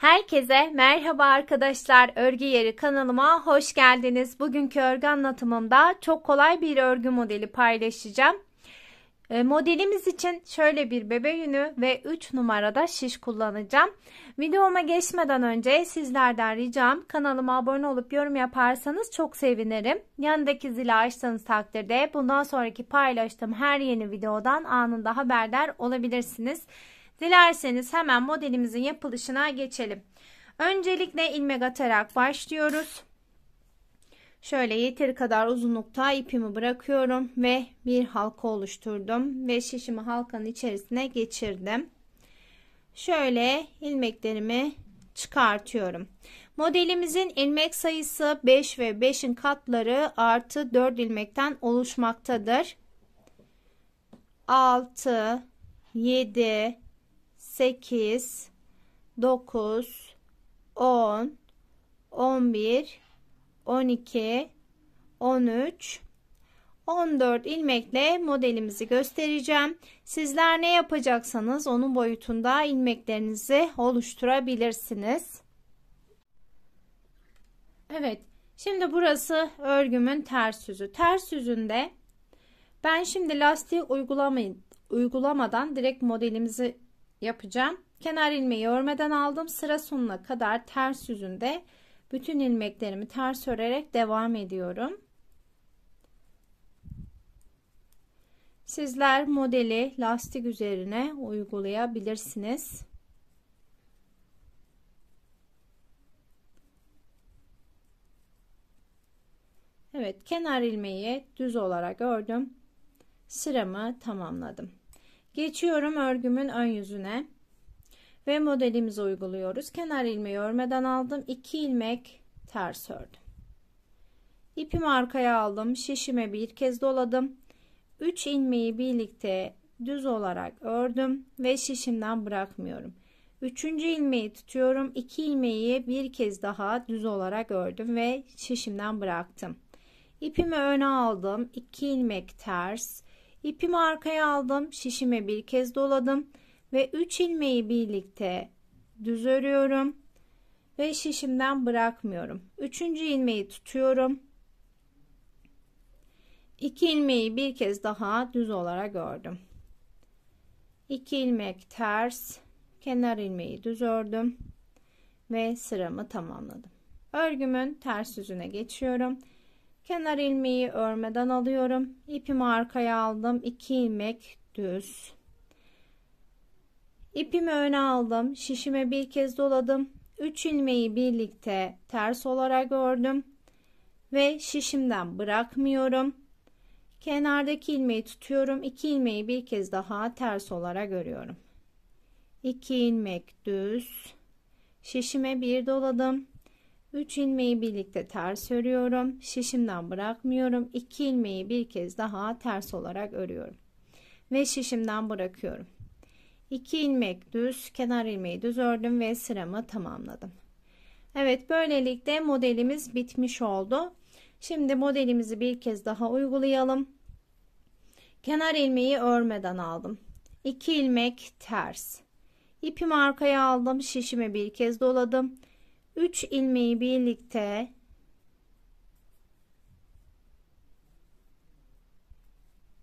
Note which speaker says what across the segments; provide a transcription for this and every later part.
Speaker 1: Herkese merhaba arkadaşlar. Örgü Yeri kanalıma hoş geldiniz. Bugünkü örgü anlatımımda çok kolay bir örgü modeli paylaşacağım. E, modelimiz için şöyle bir bebe yünü ve 3 numarada şiş kullanacağım. Videoma geçmeden önce sizlerden ricam kanalıma abone olup yorum yaparsanız çok sevinirim. Yanındaki zili açtığınız takdirde bundan sonraki paylaştığım her yeni videodan anında haberdar olabilirsiniz. Dilerseniz hemen modelimizin yapılışına geçelim. Öncelikle ilmek atarak başlıyoruz. Şöyle yeteri kadar uzunlukta ipimi bırakıyorum ve bir halka oluşturdum ve şişimi halkanın içerisine geçirdim. Şöyle ilmeklerimi çıkartıyorum. Modelimizin ilmek sayısı 5 ve 5'in katları artı 4 ilmekten oluşmaktadır. 6, 7, 8 9 10 11 12 13 14 ilmekle modelimizi göstereceğim. Sizler ne yapacaksanız onun boyutunda ilmeklerinizi oluşturabilirsiniz. Evet şimdi burası örgümün ters yüzü. Ters yüzünde ben şimdi lastiği uygulamadan direkt modelimizi yapacağım. Kenar ilmeği örmeden aldım. Sıra sonuna kadar ters yüzünde bütün ilmeklerimi ters örerek devam ediyorum. Sizler modeli lastik üzerine uygulayabilirsiniz. Evet kenar ilmeği düz olarak ördüm. Sıramı tamamladım. Geçiyorum örgümün ön yüzüne ve modelimizi uyguluyoruz. Kenar ilmeği örmeden aldım. 2 ilmek ters ördüm. İpimi arkaya aldım. Şişime bir kez doladım. 3 ilmeği birlikte düz olarak ördüm ve şişimden bırakmıyorum. 3. ilmeği tutuyorum. 2 ilmeği bir kez daha düz olarak ördüm ve şişimden bıraktım. İpimi öne aldım. 2 ilmek ters İpimi arkaya aldım. Şişime bir kez doladım. Ve 3 ilmeği birlikte düz örüyorum. Ve şişimden bırakmıyorum. 3. ilmeği tutuyorum. 2 ilmeği bir kez daha düz olarak ördüm. 2 ilmek ters kenar ilmeği düz ördüm ve sıramı tamamladım. Örgümün ters yüzüne geçiyorum kenar ilmeği örmeden alıyorum İpimi arkaya aldım 2 ilmek düz İpimi öne aldım şişime bir kez doladım 3 ilmeği birlikte ters olarak ördüm ve şişimden bırakmıyorum kenardaki ilmeği tutuyorum 2 ilmeği bir kez daha ters olarak örüyorum 2 ilmek düz şişime bir doladım 3 ilmeği birlikte ters örüyorum. Şişimden bırakmıyorum. 2 ilmeği bir kez daha ters olarak örüyorum. Ve şişimden bırakıyorum. 2 ilmek düz, kenar ilmeği düz ördüm ve sıramı tamamladım. Evet, böylelikle modelimiz bitmiş oldu. Şimdi modelimizi bir kez daha uygulayalım. Kenar ilmeği örmeden aldım. 2 ilmek ters. İpimi arkaya aldım. Şişimi bir kez doladım. 3 ilmeği birlikte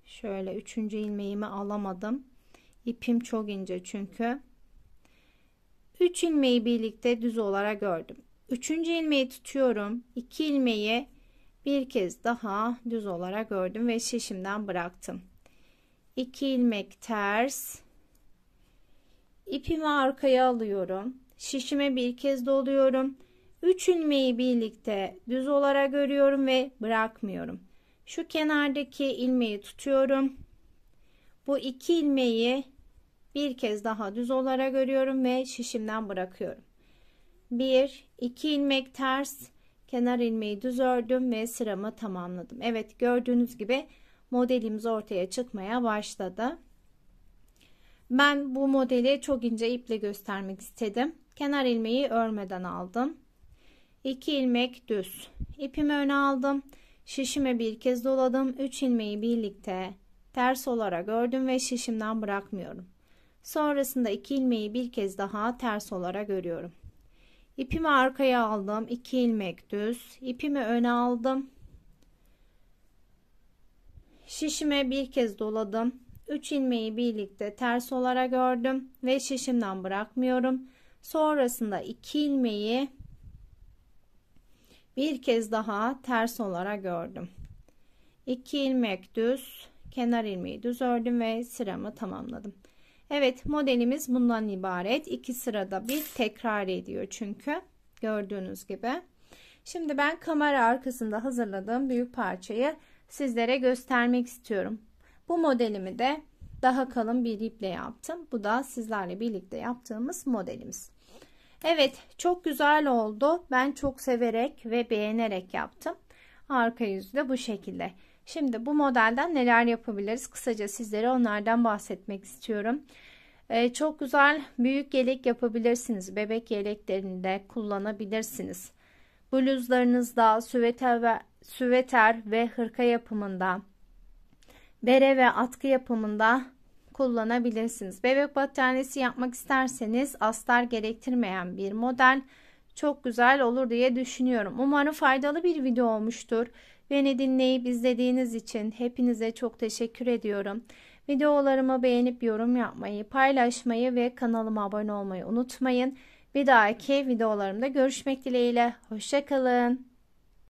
Speaker 1: şöyle 3. ilmeğimi alamadım. İpim çok ince çünkü. 3 ilmeği birlikte düz olarak ördüm. 3. ilmeği tutuyorum. 2 ilmeği bir kez daha düz olarak ördüm ve şişimden bıraktım. 2 ilmek ters. İpimi arkaya alıyorum. Şişime bir kez doluyorum. 3 ilmeği birlikte düz olarak örüyorum ve bırakmıyorum. Şu kenardaki ilmeği tutuyorum. Bu iki ilmeği bir kez daha düz olarak örüyorum ve şişimden bırakıyorum. 1 2 ilmek ters kenar ilmeği düz ördüm ve sıramı tamamladım. Evet gördüğünüz gibi modelimiz ortaya çıkmaya başladı. Ben bu modeli çok ince iple göstermek istedim kenar ilmeği örmeden aldım 2 ilmek düz ipimi öne aldım şişime bir kez doladım 3 ilmeği birlikte ters olarak ördüm ve şişimden bırakmıyorum sonrasında 2 ilmeği bir kez daha ters olarak örüyorum ipimi arkaya aldım 2 ilmek düz ipimi öne aldım şişime bir kez doladım 3 ilmeği birlikte ters olarak ördüm ve şişimden bırakmıyorum Sonrasında iki ilmeği bir kez daha ters olarak gördüm. 2 ilmek düz, kenar ilmeği düz ördüm ve sıramı tamamladım. Evet, modelimiz bundan ibaret. İki sırada bir tekrar ediyor çünkü gördüğünüz gibi. Şimdi ben kamera arkasında hazırladığım büyük parçayı sizlere göstermek istiyorum. Bu modelimi de daha kalın bir iple yaptım. Bu da sizlerle birlikte yaptığımız modelimiz. Evet çok güzel oldu. Ben çok severek ve beğenerek yaptım. Arka yüzü de bu şekilde. Şimdi bu modelden neler yapabiliriz? Kısaca sizlere onlardan bahsetmek istiyorum. Ee, çok güzel büyük yelek yapabilirsiniz. Bebek yeleklerinde kullanabilirsiniz. Bluzlarınızda süveter ve, süveter ve hırka yapımında bere ve atkı yapımında kullanabilirsiniz. Bebek battaniyesi yapmak isterseniz astar gerektirmeyen bir model çok güzel olur diye düşünüyorum. Umarım faydalı bir video olmuştur. Beni dinleyip izlediğiniz için hepinize çok teşekkür ediyorum. Videolarımı beğenip yorum yapmayı, paylaşmayı ve kanalıma abone olmayı unutmayın. Bir dahaki videolarımda görüşmek dileğiyle. Hoşçakalın.